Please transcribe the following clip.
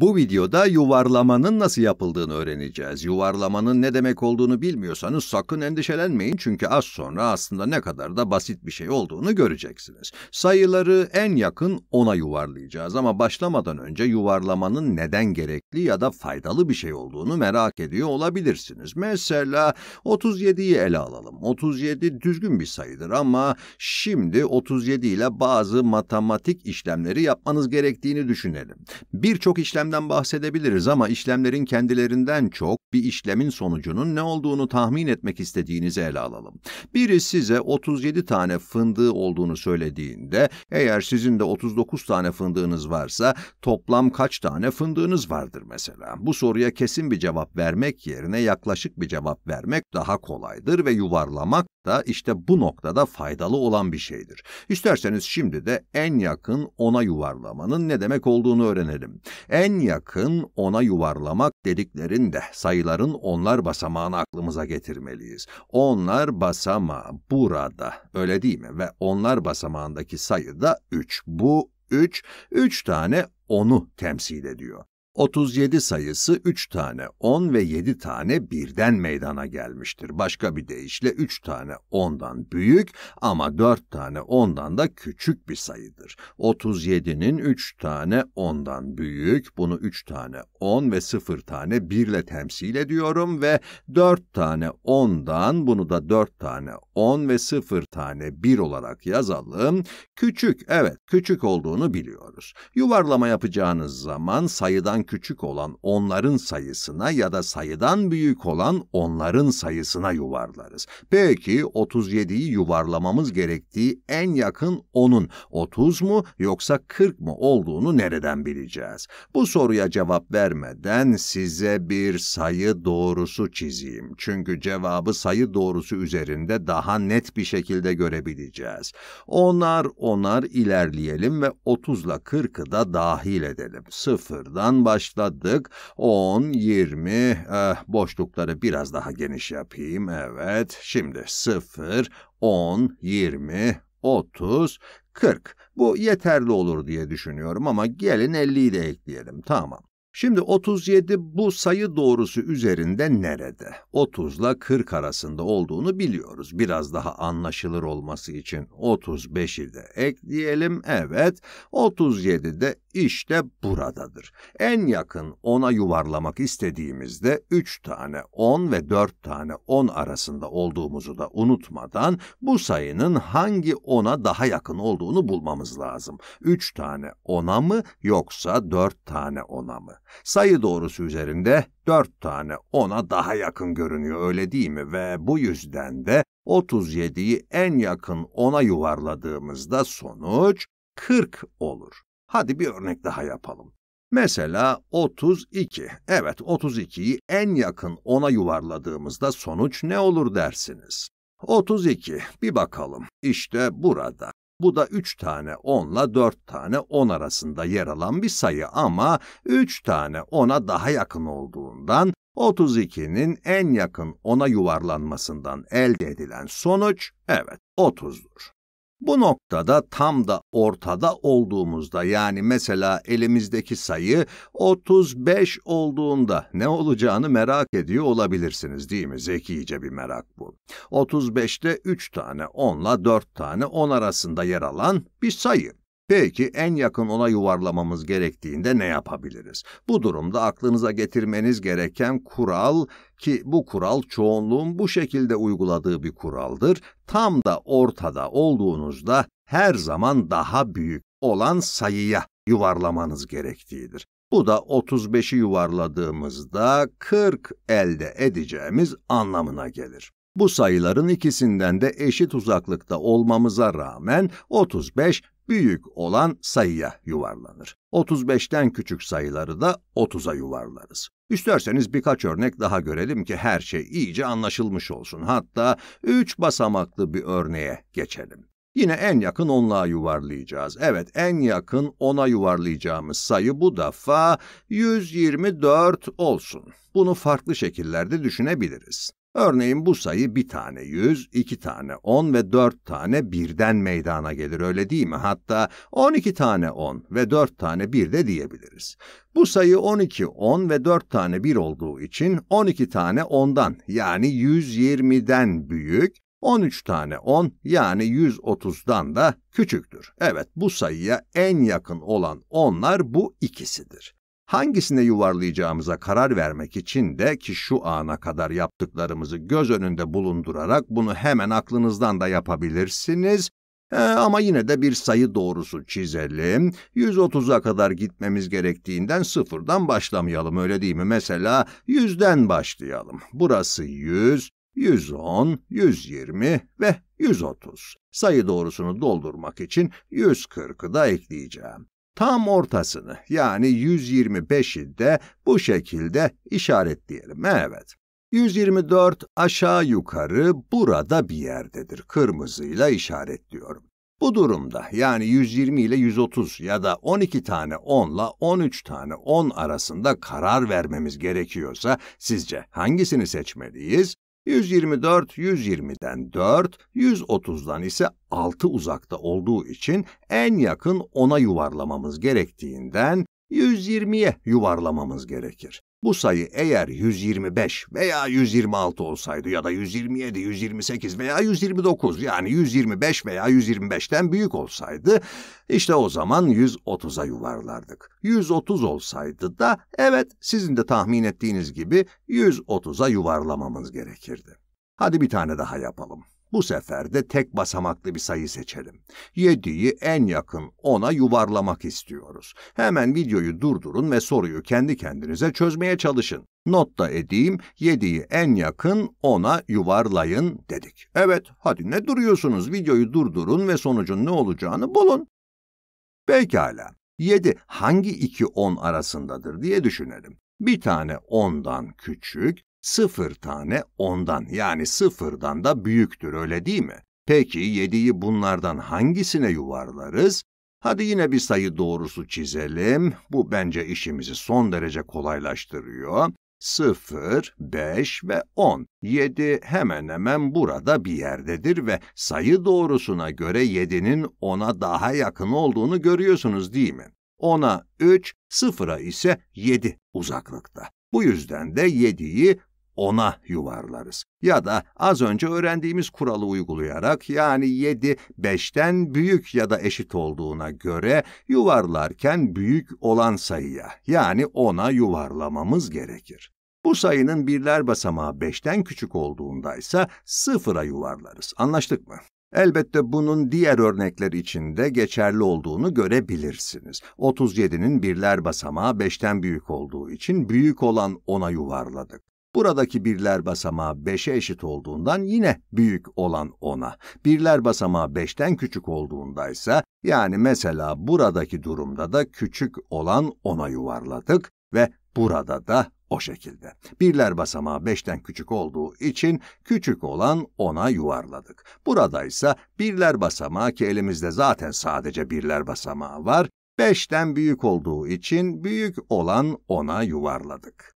Bu videoda yuvarlamanın nasıl yapıldığını öğreneceğiz. Yuvarlamanın ne demek olduğunu bilmiyorsanız sakın endişelenmeyin çünkü az sonra aslında ne kadar da basit bir şey olduğunu göreceksiniz. Sayıları en yakın 10'a yuvarlayacağız ama başlamadan önce yuvarlamanın neden gerekli ya da faydalı bir şey olduğunu merak ediyor olabilirsiniz. Mesela 37'yi ele alalım. 37 düzgün bir sayıdır ama şimdi 37 ile bazı matematik işlemleri yapmanız gerektiğini düşünelim. Birçok işlem işlemden bahsedebiliriz ama işlemlerin kendilerinden çok bir işlemin sonucunun ne olduğunu tahmin etmek istediğinizi ele alalım. Biri size 37 tane fındığı olduğunu söylediğinde eğer sizin de 39 tane fındığınız varsa toplam kaç tane fındığınız vardır mesela? Bu soruya kesin bir cevap vermek yerine yaklaşık bir cevap vermek daha kolaydır ve yuvarlamak da işte bu noktada faydalı olan bir şeydir. İsterseniz şimdi de en yakın ona yuvarlamanın ne demek olduğunu öğrenelim. En en yakın ona yuvarlamak dediklerinde sayıların onlar basamağını aklımıza getirmeliyiz. Onlar basamağı burada, öyle değil mi? Ve onlar basamağındaki sayı da 3. Bu 3, 3 tane onu temsil ediyor. 37 sayısı 3 tane 10 ve 7 tane birden meydana gelmiştir. Başka bir deyişle 3 tane 10'dan büyük ama 4 tane 10'dan da küçük bir sayıdır. 37'nin 3 tane 10'dan büyük, bunu 3 tane 10 ve 0 tane 1 ile temsil ediyorum ve 4 tane 10'dan bunu da 4 tane 10 ve 0 tane 1 olarak yazalım. Küçük, evet küçük olduğunu biliyoruz. Yuvarlama yapacağınız zaman sayıdan küçük olan onların sayısına ya da sayıdan büyük olan onların sayısına yuvarlarız. Peki 37'yi yuvarlamamız gerektiği en yakın onun 30 mu yoksa 40 mu olduğunu nereden bileceğiz? Bu soruya cevap vermeden size bir sayı doğrusu çizeyim. Çünkü cevabı sayı doğrusu üzerinde daha net bir şekilde görebileceğiz. Onar onar ilerleyelim ve 30 ile 40'ı da dahil edelim. Sıfırdan başlayalım başladık. 10, 20 eh, boşlukları biraz daha geniş yapayım. Evet şimdi 0, 10, 20, 30, 40. Bu yeterli olur diye düşünüyorum ama gelin 50'yi de ekleyelim. Tamam. Şimdi 37 bu sayı doğrusu üzerinde nerede? 30 ile 40 arasında olduğunu biliyoruz. Biraz daha anlaşılır olması için 35'i de ekleyelim. Evet, 37 de işte buradadır. En yakın 10'a yuvarlamak istediğimizde 3 tane 10 ve 4 tane 10 arasında olduğumuzu da unutmadan bu sayının hangi 10'a daha yakın olduğunu bulmamız lazım. 3 tane 10'a mı yoksa 4 tane 10'a mı? Sayı doğrusu üzerinde dört tane ona daha yakın görünüyor öyle değil mi? Ve bu yüzden de 37'yi en yakın ona yuvarladığımızda sonuç 40 olur. Hadi bir örnek daha yapalım. Mesela 32. Evet 32'yi en yakın ona yuvarladığımızda sonuç ne olur dersiniz? 32. Bir bakalım. İşte burada. Bu da 3 tane 10 ile 4 tane 10 arasında yer alan bir sayı ama 3 tane 10'a daha yakın olduğundan 32'nin en yakın 10'a yuvarlanmasından elde edilen sonuç evet 30'dur. Bu noktada tam da ortada olduğumuzda yani mesela elimizdeki sayı 35 olduğunda ne olacağını merak ediyor olabilirsiniz değil mi? Zekice bir merak bu. 35'te 3 tane 10 ile 4 tane 10 arasında yer alan bir sayı. Peki en yakın ona yuvarlamamız gerektiğinde ne yapabiliriz? Bu durumda aklınıza getirmeniz gereken kural ki bu kural çoğunluğun bu şekilde uyguladığı bir kuraldır. Tam da ortada olduğunuzda her zaman daha büyük olan sayıya yuvarlamanız gerektiğidir. Bu da 35'i yuvarladığımızda 40 elde edeceğimiz anlamına gelir. Bu sayıların ikisinden de eşit uzaklıkta olmamıza rağmen 35 büyük olan sayıya yuvarlanır. 35'ten küçük sayıları da 30'a yuvarlarız. İsterseniz birkaç örnek daha görelim ki her şey iyice anlaşılmış olsun. Hatta 3 basamaklı bir örneğe geçelim. Yine en yakın onluğa yuvarlayacağız. Evet, en yakın 10'a yuvarlayacağımız sayı bu defa 124 olsun. Bunu farklı şekillerde düşünebiliriz. Örneğin bu sayı bir tane 100, iki tane 10 ve dört tane birden meydana gelir öyle değil mi? Hatta 12 tane 10 ve dört tane 1 de diyebiliriz. Bu sayı 12, 10 ve dört tane 1 olduğu için 12 tane 10'dan yani 120'den büyük, 13 tane 10 yani 130'dan da küçüktür. Evet bu sayıya en yakın olan onlar bu ikisidir hangisine yuvarlayacağımıza karar vermek için de ki şu ana kadar yaptıklarımızı göz önünde bulundurarak bunu hemen aklınızdan da yapabilirsiniz. E, ama yine de bir sayı doğrusu çizelim. 130'a kadar gitmemiz gerektiğinden sıfırdan başlamayalım öyle değil mi? Mesela 100'den başlayalım. Burası 100, 110, 120 ve 130. Sayı doğrusunu doldurmak için 140'ı da ekleyeceğim tam ortasını yani 125'i de bu şekilde işaretleyelim. Evet. 124 aşağı yukarı burada bir yerdedir. Kırmızıyla işaretliyorum. Bu durumda yani 120 ile 130 ya da 12 tane 10 ile 13 tane 10 arasında karar vermemiz gerekiyorsa sizce hangisini seçmeliyiz? 124 120'den 4, 130'dan ise 6 uzakta olduğu için en yakın 10'a yuvarlamamız gerektiğinden 120'ye yuvarlamamız gerekir. Bu sayı eğer 125 veya 126 olsaydı ya da 127, 128 veya 129 yani 125 veya 125'ten büyük olsaydı işte o zaman 130'a yuvarlardık. 130 olsaydı da evet sizin de tahmin ettiğiniz gibi 130'a yuvarlamamız gerekirdi. Hadi bir tane daha yapalım. Bu sefer de tek basamaklı bir sayı seçelim. 7'yi en yakın 10'a yuvarlamak istiyoruz. Hemen videoyu durdurun ve soruyu kendi kendinize çözmeye çalışın. Not da edeyim, 7'yi en yakın 10'a yuvarlayın dedik. Evet, hadi ne duruyorsunuz? Videoyu durdurun ve sonucun ne olacağını bulun. Pekala, 7 hangi iki 10 arasındadır diye düşünelim. Bir tane 10'dan küçük, Sıfır tane ondan yani sıfırdan da büyüktür öyle değil mi? Peki yediyi bunlardan hangisine yuvarlarız? Hadi yine bir sayı doğrusu çizelim. Bu bence işimizi son derece kolaylaştırıyor. 0, 5 ve 10. 7 hemen hemen burada bir yerdedir ve sayı doğrusuna göre 7'nin 10'a daha yakın olduğunu görüyorsunuz değil mi? 10'a 3, 0'a ise 7 uzaklıkta. Bu yüzden de 7'yi ona yuvarlarız. Ya da az önce öğrendiğimiz kuralı uygulayarak yani 7 5'ten büyük ya da eşit olduğuna göre yuvarlarken büyük olan sayıya yani ona yuvarlamamız gerekir. Bu sayının birler basamağı 5'ten küçük olduğunda ise 0'a yuvarlarız. Anlaştık mı? Elbette bunun diğer örnekler içinde geçerli olduğunu görebilirsiniz. 37'nin birler basamağı 5'ten büyük olduğu için büyük olan 10'a yuvarladık. Buradaki birler basamağı 5'e eşit olduğundan yine büyük olan 10'a. Birler basamağı 5'ten küçük olduğunda ise yani mesela buradaki durumda da küçük olan 10'a yuvarladık ve burada da o şekilde. Birler basamağı 5'ten küçük olduğu için küçük olan 10'a yuvarladık. Burada ise birler basamağı ki elimizde zaten sadece birler basamağı var, 5'ten büyük olduğu için büyük olan 10'a yuvarladık.